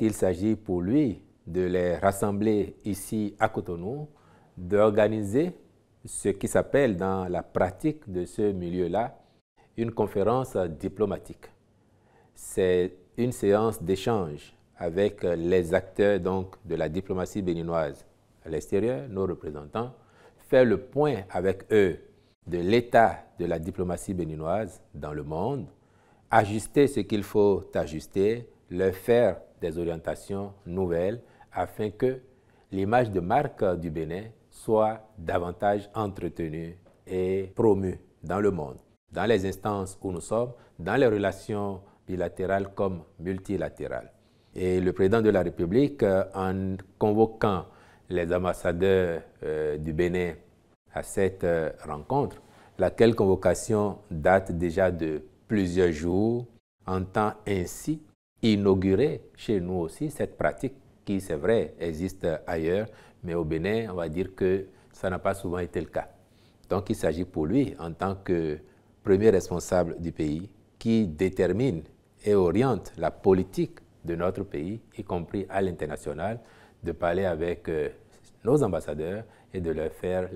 Il s'agit pour lui de les rassembler ici à Cotonou, d'organiser ce qui s'appelle dans la pratique de ce milieu-là une conférence diplomatique. C'est une séance d'échange avec les acteurs donc de la diplomatie béninoise à l'extérieur, nos représentants, faire le point avec eux de l'état de la diplomatie béninoise dans le monde, ajuster ce qu'il faut ajuster, leur faire des orientations nouvelles afin que l'image de marque du Bénin soit davantage entretenue et promue dans le monde, dans les instances où nous sommes, dans les relations bilatérales comme multilatérales. Et le président de la République, euh, en convoquant les ambassadeurs euh, du Bénin à cette euh, rencontre, laquelle convocation date déjà de plusieurs jours, entend ainsi inaugurer chez nous aussi cette pratique qui, c'est vrai, existe ailleurs, mais au Bénin, on va dire que ça n'a pas souvent été le cas. Donc il s'agit pour lui, en tant que premier responsable du pays, qui détermine et oriente la politique de notre pays, y compris à l'international, de parler avec euh, nos ambassadeurs et de leur faire